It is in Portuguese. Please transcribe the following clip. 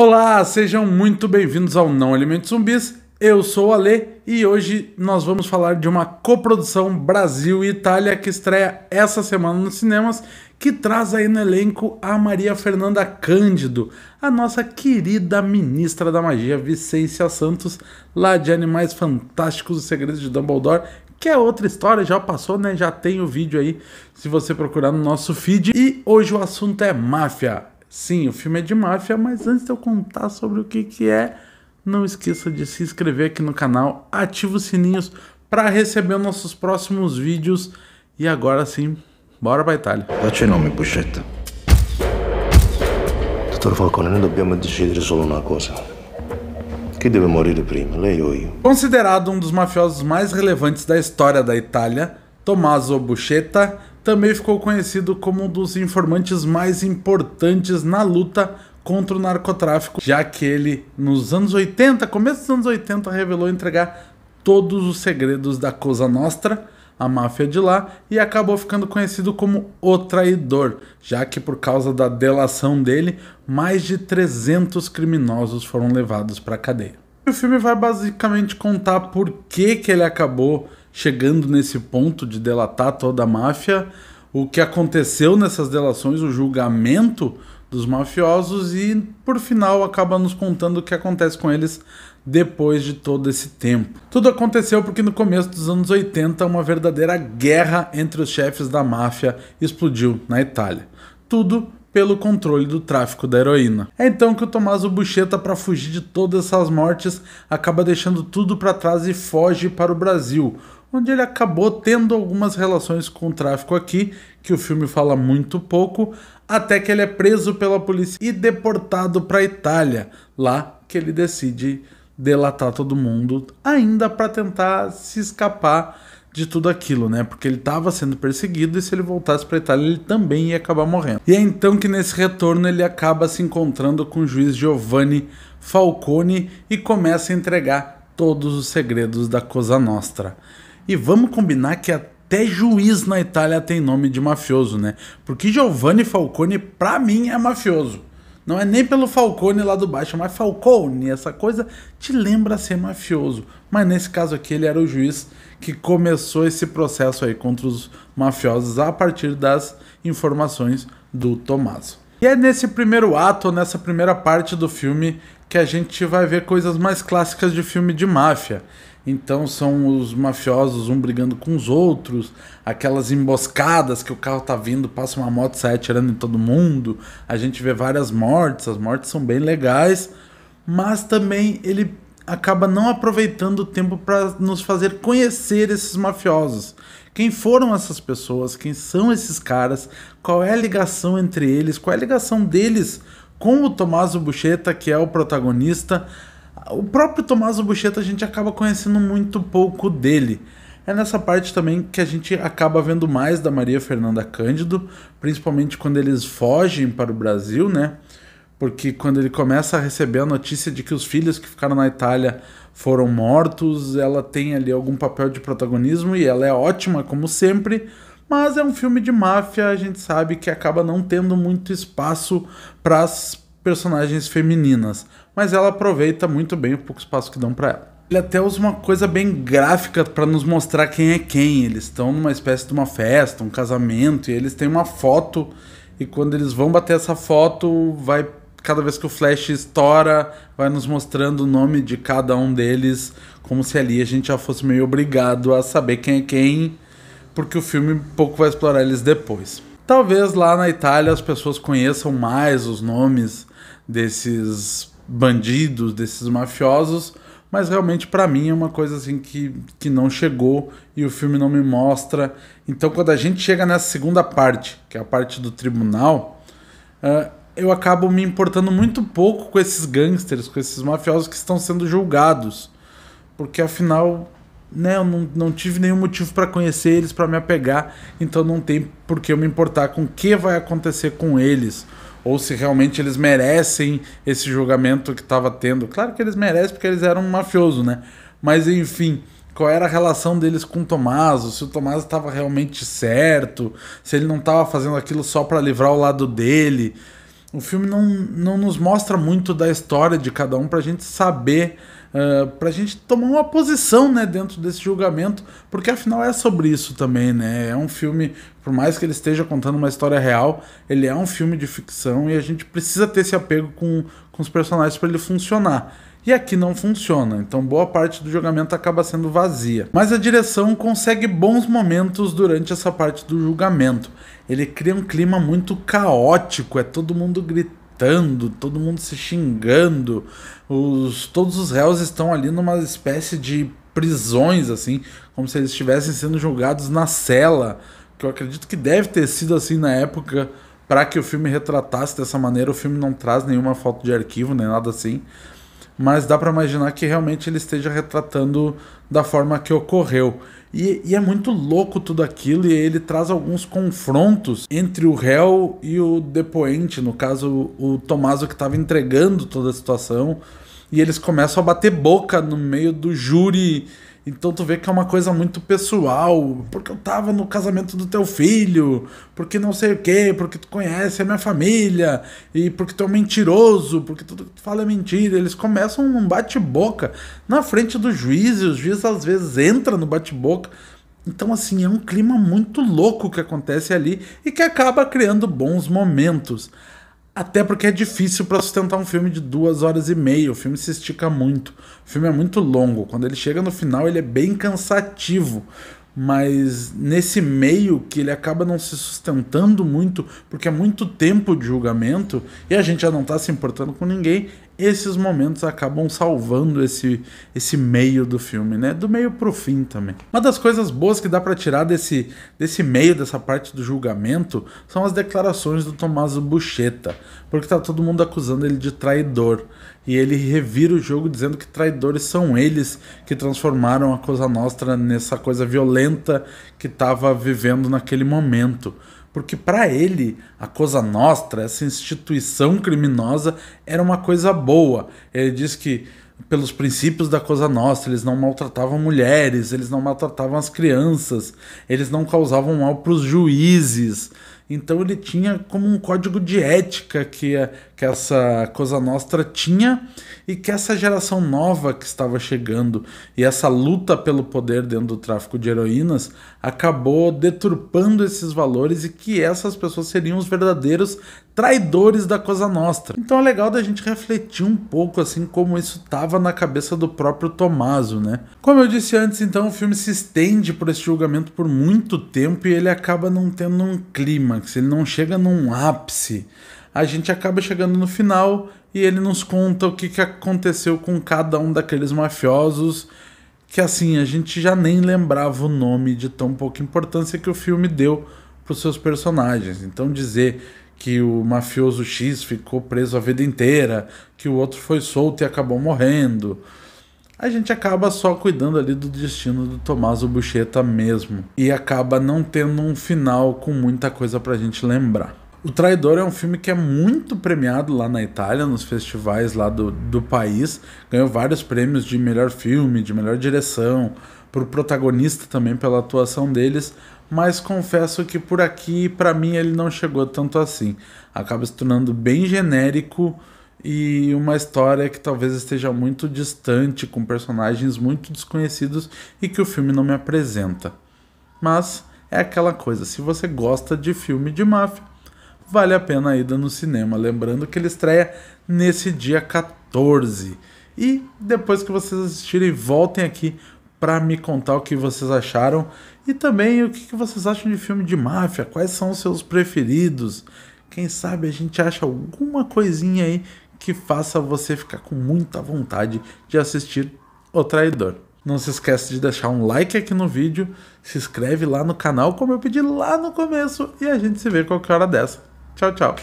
Olá, sejam muito bem-vindos ao Não Alimentos Zumbis. Eu sou o Alê e hoje nós vamos falar de uma coprodução Brasil e Itália que estreia essa semana nos cinemas, que traz aí no elenco a Maria Fernanda Cândido, a nossa querida ministra da magia Vicência Santos, lá de Animais Fantásticos, e Segredos de Dumbledore, que é outra história, já passou, né? Já tem o vídeo aí, se você procurar no nosso feed. E hoje o assunto é máfia. Sim, o filme é de máfia, mas antes de eu contar sobre o que, que é, não esqueça de se inscrever aqui no canal, ativa os sininhos para receber nossos próximos vídeos. E agora sim, bora para Itália. Faccia i nomi, Buscetta. Dottor Falcone, noi dobbiamo decidere solo uma coisa. Quem deve morrer prima, lei Considerado um dos mafiosos mais relevantes da história da Itália, Tommaso Buscetta também ficou conhecido como um dos informantes mais importantes na luta contra o narcotráfico, já que ele, nos anos 80, começo dos anos 80, revelou entregar todos os segredos da Cosa Nostra, a máfia de lá, e acabou ficando conhecido como o traidor, já que por causa da delação dele, mais de 300 criminosos foram levados para a cadeia. O filme vai basicamente contar por que, que ele acabou chegando nesse ponto de delatar toda a máfia, o que aconteceu nessas delações, o julgamento dos mafiosos e, por final, acaba nos contando o que acontece com eles depois de todo esse tempo. Tudo aconteceu porque no começo dos anos 80 uma verdadeira guerra entre os chefes da máfia explodiu na Itália. Tudo pelo controle do tráfico da heroína. É então que o Tomaso Bucheta, para fugir de todas essas mortes, acaba deixando tudo para trás e foge para o Brasil, onde ele acabou tendo algumas relações com o tráfico aqui, que o filme fala muito pouco, até que ele é preso pela polícia e deportado para a Itália, lá que ele decide delatar todo mundo, ainda para tentar se escapar de tudo aquilo, né? Porque ele estava sendo perseguido e se ele voltasse para Itália, ele também ia acabar morrendo. E é então que nesse retorno ele acaba se encontrando com o juiz Giovanni Falcone e começa a entregar todos os segredos da Cosa Nostra. E vamos combinar que até juiz na Itália tem nome de mafioso, né? Porque Giovanni Falcone para mim é mafioso. Não é nem pelo Falcone lá do baixo, mas Falcone, essa coisa te lembra ser mafioso. Mas nesse caso aqui, ele era o juiz que começou esse processo aí contra os mafiosos a partir das informações do Tommaso. E é nesse primeiro ato, nessa primeira parte do filme, que a gente vai ver coisas mais clássicas de filme de máfia. Então são os mafiosos um brigando com os outros, aquelas emboscadas que o carro tá vindo, passa uma moto, sai atirando em todo mundo. A gente vê várias mortes, as mortes são bem legais, mas também ele acaba não aproveitando o tempo para nos fazer conhecer esses mafiosos. Quem foram essas pessoas? Quem são esses caras? Qual é a ligação entre eles? Qual é a ligação deles com o Tomás Buchetta, que é o protagonista? o próprio Tomás Bucheta a gente acaba conhecendo muito pouco dele. É nessa parte também que a gente acaba vendo mais da Maria Fernanda Cândido, principalmente quando eles fogem para o Brasil, né? Porque quando ele começa a receber a notícia de que os filhos que ficaram na Itália foram mortos, ela tem ali algum papel de protagonismo e ela é ótima como sempre, mas é um filme de máfia, a gente sabe que acaba não tendo muito espaço para as personagens femininas mas ela aproveita muito bem o pouco espaço que dão para ela. Ele até usa uma coisa bem gráfica para nos mostrar quem é quem. Eles estão numa espécie de uma festa, um casamento, e eles têm uma foto. E quando eles vão bater essa foto, vai cada vez que o flash estoura, vai nos mostrando o nome de cada um deles, como se ali a gente já fosse meio obrigado a saber quem é quem, porque o filme pouco vai explorar eles depois. Talvez lá na Itália as pessoas conheçam mais os nomes desses bandidos, desses mafiosos, mas realmente para mim é uma coisa assim que, que não chegou e o filme não me mostra. Então quando a gente chega nessa segunda parte, que é a parte do tribunal, uh, eu acabo me importando muito pouco com esses gangsters, com esses mafiosos que estão sendo julgados, porque afinal né, eu não, não tive nenhum motivo para conhecer eles, para me apegar, então não tem por que eu me importar com o que vai acontecer com eles ou se realmente eles merecem esse julgamento que estava tendo. Claro que eles merecem porque eles eram um mafioso, né? Mas enfim, qual era a relação deles com o Tommaso, se o Tommaso estava realmente certo, se ele não estava fazendo aquilo só para livrar o lado dele o filme não, não nos mostra muito da história de cada um para a gente saber, uh, eh, para a gente tomar uma posição né, dentro desse julgamento, porque afinal é sobre isso também. Né? É um filme, por mais que ele esteja contando uma história real, ele é um filme de ficção e a gente precisa ter esse apego com, com os personagens para ele funcionar e aqui não funciona, então boa parte do julgamento acaba sendo vazia. Mas a direção consegue bons momentos durante essa parte do julgamento. Ele cria um clima muito caótico, é todo mundo gritando, todo mundo se xingando. Os todos os réus estão ali numa espécie de prisões assim, como se eles estivessem sendo julgados na cela, que eu acredito que deve ter sido assim na época para que o filme retratasse dessa maneira. O filme não traz nenhuma foto de arquivo nem nada assim mas dá para imaginar que realmente ele esteja retratando da forma que ocorreu. E, e, é muito louco tudo aquilo, e ele traz alguns confrontos entre o réu e o depoente, no caso, o Tomaso que estava entregando toda a situação. E eles começam a bater boca no meio do júri então tu vê que é uma coisa muito pessoal, porque eu tava no casamento do teu filho, porque não sei o quê, porque tu conhece a minha família, e porque tu é um mentiroso, porque tudo que tu fala é mentira. Eles começam um bate-boca na frente do juiz, e o juiz às vezes entra no bate-boca. Então, assim, é um clima muito louco que acontece ali e que acaba criando bons momentos. Até porque é difícil para sustentar um filme de duas horas e meia. O filme se estica muito. O filme é muito longo. Quando ele chega no final, ele é bem cansativo. Mas nesse meio que ele acaba não se sustentando muito, porque é muito tempo de julgamento e a gente já não está se importando com ninguém, esses momentos acabam salvando esse, esse meio do filme, né? Do meio pro fim também. Uma das coisas boas que dá para tirar desse, desse meio, dessa parte do julgamento, são as declarações do Tommaso Buchetta, porque tá todo mundo acusando ele de traidor. E ele revira o jogo dizendo que traidores são eles que transformaram a Cosa Nostra nessa coisa violenta que estava vivendo naquele momento porque para ele a Cosa Nostra, essa instituição criminosa, era uma coisa boa. Ele diz que pelos princípios da Cosa Nostra, eles não maltratavam mulheres, eles não maltratavam as crianças, eles não causavam mal para os juízes. Então ele tinha como um código de ética que, eh, que essa coisa nostra tinha e que essa geração nova que estava chegando e essa luta pelo poder dentro do tráfico de heroínas acabou deturpando esses valores e que essas pessoas seriam os verdadeiros traidores da coisa nostra. Então é legal da gente refletir um pouco assim como isso estava na cabeça do próprio Tomaso, né? Como eu disse antes, então o filme se estende por esse julgamento por muito tempo e ele acaba não tendo um clima se ele não chega num ápice. A gente acaba chegando no final e ele nos conta o que, que aconteceu com cada um daqueles mafiosos que assim a gente já nem lembrava o nome de tão pouca importância que o filme deu para os seus personagens. Então dizer que o mafioso X ficou preso a vida inteira, que o outro foi solto e acabou morrendo, a gente acaba só cuidando ali do destino do Tomás Bucheta mesmo. E acaba não tendo um final com muita coisa pra gente lembrar. O Traidor é um filme que é muito premiado lá na Itália, nos festivais lá do, do país. Ganhou vários prêmios de melhor filme, de melhor direção, pro protagonista também pela atuação deles. Mas confesso que por aqui, para mim, ele não chegou tanto assim. Acaba se tornando bem genérico e uma história que talvez esteja muito distante, com personagens muito desconhecidos e que o filme não me apresenta. Mas é aquela coisa, se você gosta de filme de máfia, vale a pena a ida no cinema. Lembrando que ele estreia nesse dia 14. E depois que vocês assistirem, voltem aqui para me contar o que vocês acharam e também o que vocês acham de filme de máfia, quais são os seus preferidos. Quem sabe a gente acha alguma coisinha aí que faça você ficar com muita vontade de assistir O Traidor. Não se esqueça de deixar um like aqui no vídeo, se inscreve lá no canal como eu pedi lá no começo e a gente se vê qualquer hora dessa. Tchau, tchau.